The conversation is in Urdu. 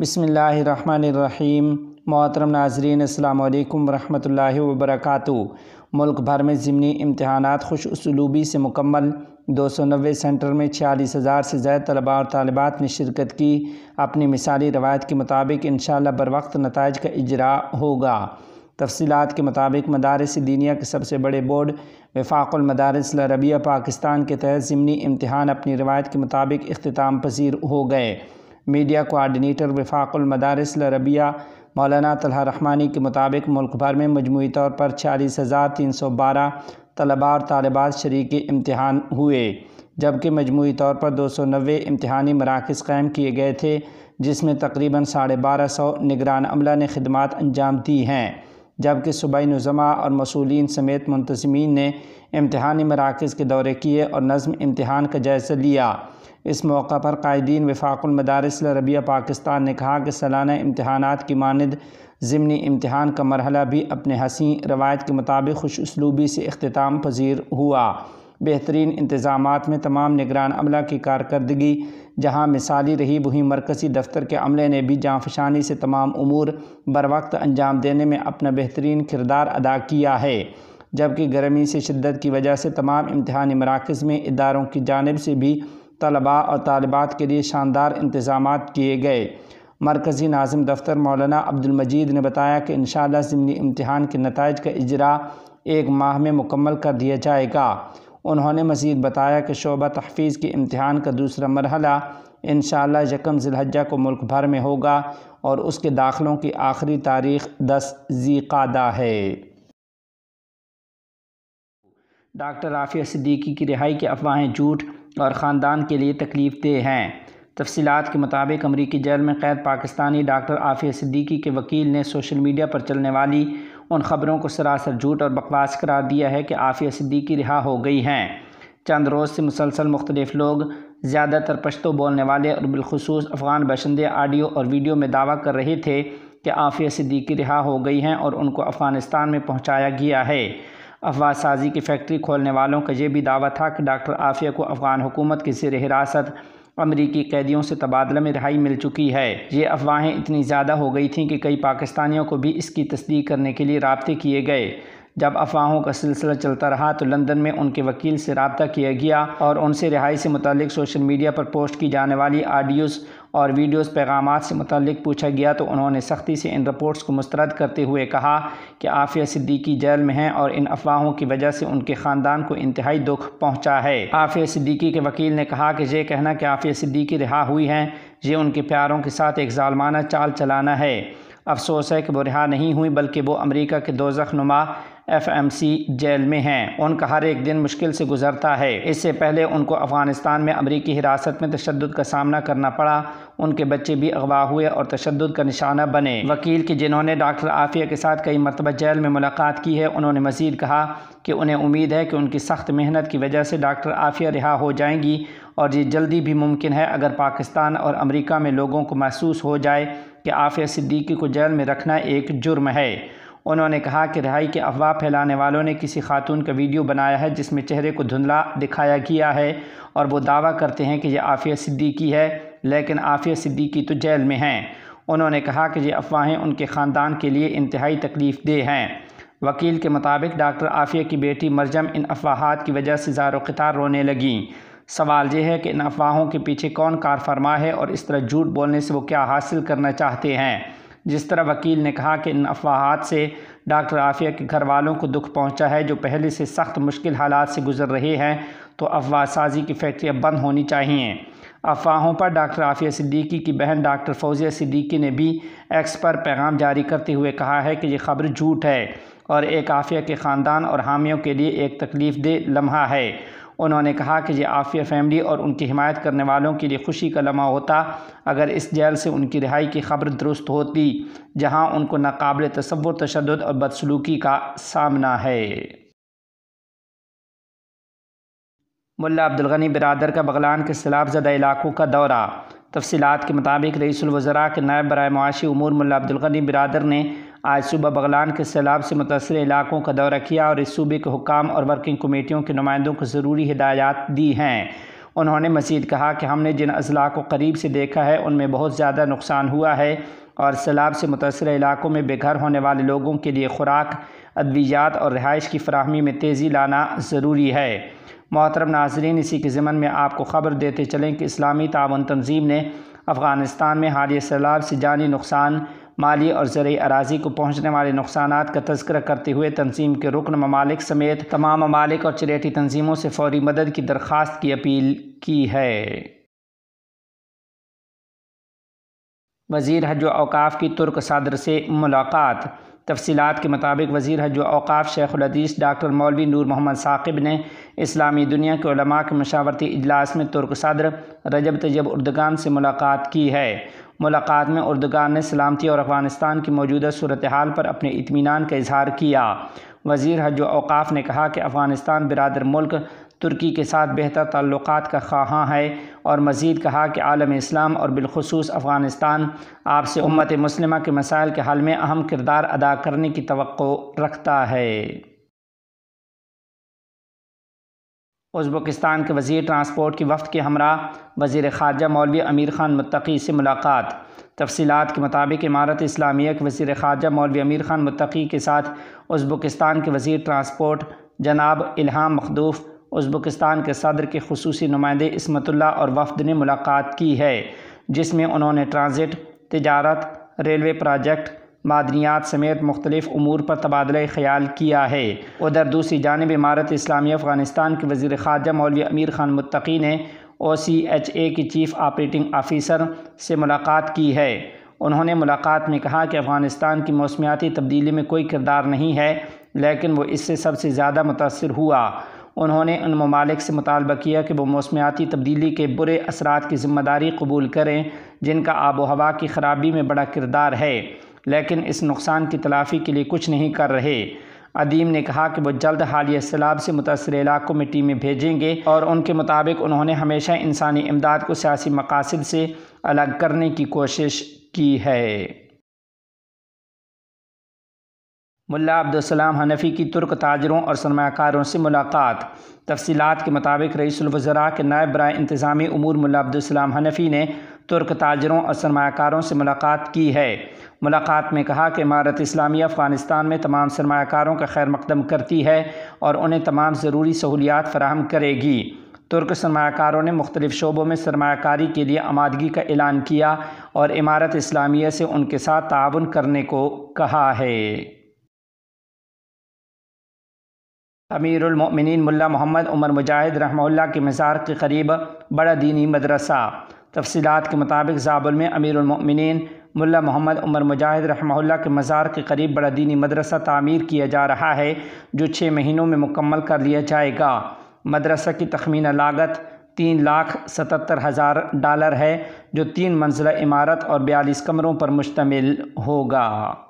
بسم اللہ الرحمن الرحیم محترم ناظرین السلام علیکم ورحمۃ اللہ وبرکاتہ ملک بھر میں ضمنی امتحانات خوش اسلوبی سے مکمل دو سو نوے سنٹر میں چھیالیس ہزار سے زائد طلبہ اور طالبات نے شرکت کی اپنی مثالی روایت کے مطابق انشاءاللہ بروقت نتائج کا اجرا ہوگا تفصیلات کے مطابق مدارس دینیا کے سب سے بڑے بورڈ وفاق المدارس العربیہ پاکستان کے تحت ضمنی امتحان اپنی روایت کے مطابق اختتام پذیر ہو گئے میڈیا کوارڈینیٹر وفاق المدارس لربیہ مولانا طلحہ رحمانی کے مطابق ملک بھر میں مجموعی طور پر چھیالیس ہزار تین سو بارہ طلبہ اور طالبات شریک امتحان ہوئے جبکہ مجموعی طور پر دو سو نوے امتحانی مراکز قائم کیے گئے تھے جس میں تقریباً ساڑھے بارہ سو نگران عملہ نے خدمات انجام دی ہیں جبکہ صوبائی نظمہ اور مسئولین سمیت منتظمین نے امتحانی مراکز کے دورے کیے اور نظم امتحان کا جائزہ لیا اس موقع پر قائدین وفاق المدارس العربیہ پاکستان نے کہا کہ سالانہ امتحانات کی مانند ضمنی امتحان کا مرحلہ بھی اپنے حسین روایت کے مطابق خوش اسلوبی سے اختتام پذیر ہوا بہترین انتظامات میں تمام نگران عملہ کی کارکردگی جہاں مثالی رہی وہیں مرکزی دفتر کے عملے نے بھی جانفشانی سے تمام امور بروقت انجام دینے میں اپنا بہترین کردار ادا کیا ہے جبکہ گرمی سے شدت کی وجہ سے تمام امتحانی مراکز میں اداروں کی جانب سے بھی طلباء اور طالبات کے لیے شاندار انتظامات کیے گئے مرکزی ناظم دفتر مولانا عبد المجید نے بتایا کہ انشاءاللہ زمنی ضمنی امتحان کے نتائج کا اجرا ایک ماہ میں مکمل کر دیا جائے گا انہوں نے مزید بتایا کہ شعبہ تحفیظ کے امتحان کا دوسرا مرحلہ انشاءاللہ یکم ذی یکم کو ملک بھر میں ہوگا اور اس کے داخلوں کی آخری تاریخ دس ذی قعدہ ہے ڈاکٹر عافیہ صدیقی کی رہائی کی افواہیں جھوٹ اور خاندان کے لیے تکلیف دے ہیں تفصیلات کے مطابق امریکی جیل میں قید پاکستانی ڈاکٹر عافیہ صدیقی کے وکیل نے سوشل میڈیا پر چلنے والی ان خبروں کو سراسر جھوٹ اور بکواس قرار دیا ہے کہ آفیہ صدیقی رہا ہو گئی ہیں چند روز سے مسلسل مختلف لوگ زیادہ تر پشتو بولنے والے اور بالخصوص افغان باشندے آڈیو اور ویڈیو میں دعویٰ کر رہے تھے کہ عافیہ صدیقی رہا ہو گئی ہیں اور ان کو افغانستان میں پہنچایا گیا ہے افوا سازی کی فیکٹری کھولنے والوں کا یہ بھی دعویٰ تھا کہ ڈاکٹر عافیہ کو افغان حکومت کے زیر حراست امریکی قیدیوں سے تبادلہ میں رہائی مل چکی ہے یہ افواہیں اتنی زیادہ ہو گئی تھیں کہ کئی پاکستانیوں کو بھی اس کی تصدیق کرنے کے لیے رابطے کیے گئے جب افواہوں کا سلسلہ چلتا رہا تو لندن میں ان کے وکیل سے رابطہ کیا گیا اور ان سے رہائی سے متعلق سوشل میڈیا پر پوسٹ کی جانے والی آڈیوز اور ویڈیوز پیغامات سے متعلق پوچھا گیا تو انہوں نے سختی سے ان رپورٹس کو مسترد کرتے ہوئے کہا کہ عافیہ صدیقی جیل میں ہیں اور ان افواہوں کی وجہ سے ان کے خاندان کو انتہائی دکھ پہنچا ہے عافیہ صدیقی کے وکیل نے کہا کہ یہ کہنا کہ آفیہ صدیقی رہا ہوئی ہیں یہ ان کے پیاروں کے ساتھ ایک ظالمانہ چال چلانا ہے افسوس ہے کہ وہ رہا نہیں ہوئی بلکہ وہ امریکہ کے دوزخ نما ایف ایم سی جیل میں ہیں ان کا ہر ایک دن مشکل سے گزرتا ہے اس سے پہلے ان کو افغانستان میں امریکی حراست میں تشدد کا سامنا کرنا پڑا ان کے بچے بھی اغوا ہوئے اور تشدد کا نشانہ بنے وکیل کی جنہوں نے ڈاکٹر عافیہ کے ساتھ کئی مرتبہ جیل میں ملاقات کی ہے انہوں نے مزید کہا کہ انہیں امید ہے کہ ان کی سخت محنت کی وجہ سے ڈاکٹر عافیہ رہا ہو جائیں گی اور یہ جلدی بھی ممکن ہے اگر پاکستان اور امریکہ میں لوگوں کو محسوس ہو جائے کہ عافیہ صدیقی کو جیل میں رکھنا ایک جرم ہے انہوں نے کہا کہ رہائی کے افواہ پھیلانے والوں نے کسی خاتون کا ویڈیو بنایا ہے جس میں چہرے کو دھندلا دکھایا گیا ہے اور وہ دعویٰ کرتے ہیں کہ یہ عافیہ صدیقی ہے لیکن عافیہ صدیقی تو جیل میں ہیں انہوں نے کہا کہ یہ افواہیں ان کے خاندان کے لیے انتہائی تکلیف دہ ہیں وکیل کے مطابق ڈاکٹر عافیہ کی بیٹی مرجم ان افواہات کی وجہ سے زار و قطار رونے لگیں سوال یہ ہے کہ ان افواہوں کے پیچھے کون کار فرما ہے اور اس طرح جھوٹ بولنے سے وہ کیا حاصل کرنا چاہتے ہیں جس طرح وکیل نے کہا کہ ان افواہات سے ڈاکٹر عافیہ کے گھر والوں کو دکھ پہنچا ہے جو پہلے سے سخت مشکل حالات سے گزر رہے ہیں تو افواہ سازی کی فیکٹریاں بند ہونی چاہئیں افواہوں پر ڈاکٹر عافیہ صدیقی کی بہن ڈاکٹر فوزیہ صدیقی نے بھی ایکس پر پیغام جاری کرتے ہوئے کہا ہے کہ یہ خبر جھوٹ ہے اور ایک عافیہ کے خاندان اور حامیوں کے لیے ایک تکلیف دہ لمحہ ہے انہوں نے کہا کہ یہ عافیہ فیملی اور ان کی حمایت کرنے والوں کے لیے خوشی کا لمحہ ہوتا اگر اس جیل سے ان کی رہائی کی خبر درست ہوتی جہاں ان کو ناقابل تصور تشدد اور بدسلوکی کا سامنا ہے ملا عبدالغنی برادر کا بغلان کے سیلاب زدہ علاقوں کا دورہ تفصیلات کے مطابق رئیس الوزراء کے نائب برائے معاشی امور ملا عبدالغنی برادر نے آج صوبہ بغلان کے سیلاب سے متاثر علاقوں کا دورہ کیا اور اس صوبے کے حکام اور ورکنگ کمیٹیوں کے نمائندوں کو ضروری ہدایات دی ہیں انہوں نے مزید کہا کہ ہم نے جن اضلاع کو قریب سے دیکھا ہے ان میں بہت زیادہ نقصان ہوا ہے اور سیلاب سے متاثرہ علاقوں میں بے گھر ہونے والے لوگوں کے لیے خوراک ادویات اور رہائش کی فراہمی میں تیزی لانا ضروری ہے محترم ناظرین اسی کے ضمن میں آپ کو خبر دیتے چلیں کہ اسلامی تعاون تنظیم نے افغانستان میں حالیہ سیلاب سے جانی نقصان مالی اور زرعی اراضی کو پہنچنے والے نقصانات کا تذکرہ کرتے ہوئے تنظیم کے رکن ممالک سمیت تمام ممالک اور چریٹی تنظیموں سے فوری مدد کی درخواست کی اپیل کی ہے وزیر حج و اوقاف کی ترک صدر سے ملاقات تفصیلات کے مطابق وزیر حج و اوقاف شیخ الحدیث ڈاکٹر مولوی نور محمد ثاقب نے اسلامی دنیا کے علماء کے مشاورتی اجلاس میں ترک صدر رجب تجب اردگان سے ملاقات کی ہے ملاقات میں اردگان نے سلامتی اور افغانستان کی موجودہ صورتحال پر اپنے اطمینان کا اظہار کیا وزیر حج و اوقاف نے کہا کہ افغانستان برادر ملک ترکی کے ساتھ بہتر تعلقات کا خواہاں ہے اور مزید کہا کہ عالم اسلام اور بالخصوص افغانستان آپ سے امت مسلمہ کے مسائل کے حل میں اہم کردار ادا کرنے کی توقع رکھتا ہے ازبکستان کے وزیر ٹرانسپورٹ کے وفد کے ہمراہ وزیر خارجہ مولوی امیر خان متقی سے ملاقات تفصیلات کے مطابق امارت اسلامیہ کے وزیر خارجہ مولوی امیر خان متقی کے ساتھ ازبکستان کے وزیر ٹرانسپورٹ جناب الہام مخدوف ازبکستان کے صدر کے خصوصی نمائندے اسمت اللہ اور وفد نے ملاقات کی ہے جس میں انہوں نے ٹرانزٹ تجارت ریلوے پراجیکٹ معدنیات سمیت مختلف امور پر تبادلہ خیال کیا ہے ادھر دوسری جانب امارت اسلامی افغانستان کے وزیر خارجہ مولوی امیر خان متقی نے او سی ایچ اے کی چیف آپریٹنگ آفیسر سے ملاقات کی ہے انہوں نے ملاقات میں کہا کہ افغانستان کی موسمیاتی تبدیلی میں کوئی کردار نہیں ہے لیکن وہ اس سے سب سے زیادہ متاثر ہوا انہوں نے ان ممالک سے مطالبہ کیا کہ وہ موسمیاتی تبدیلی کے برے اثرات کی ذمہ داری قبول کریں جن کا آب و ہوا کی خرابی میں بڑا کردار ہے لیکن اس نقصان کی تلافی کے لیے کچھ نہیں کر رہے عدیم نے کہا کہ وہ جلد حالیہ سیلاب سے متاثر علاقوں میں ٹیمیں بھیجیں گے اور ان کے مطابق انہوں نے ہمیشہ انسانی امداد کو سیاسی مقاصد سے الگ کرنے کی کوشش کی ہے ملا عبدالسلام حنفی کی ترک تاجروں اور سرمایہ کاروں سے ملاقات تفصیلات کے مطابق رئیس الوزراء کے نائب برائے انتظامی امور ملا عبدالسلام حنفی نے ترک تاجروں اور سرمایہ کاروں سے ملاقات کی ہے ملاقات میں کہا کہ امارت اسلامیہ افغانستان میں تمام سرمایہ کاروں کا خیر مقدم کرتی ہے اور انہیں تمام ضروری سہولیات فراہم کرے گی ترک سرمایہ کاروں نے مختلف شعبوں میں سرمایہ کاری کے لیے آمادگی کا اعلان کیا اور امارت اسلامیہ سے ان کے ساتھ تعاون کرنے کو کہا ہے امیر المؤمنین ملا محمد عمر مجاہد رحمہ اللہ کے مزار کے قریب بڑا دینی مدرسہ تفصیلات کے مطابق زابل میں امیر المؤمنین ملا محمد عمر مجاہد رحمہ اللہ کے مزار کے قریب بڑا دینی مدرسہ تعمیر کیا جا رہا ہے جو چھ مہینوں میں مکمل کر لیا جائے گا مدرسہ کی تخمینہ لاگت تین لاکھ ستتر ہزار ڈالر ہے جو تین منزلہ عمارت اور بیالیس کمروں پر مشتمل ہوگا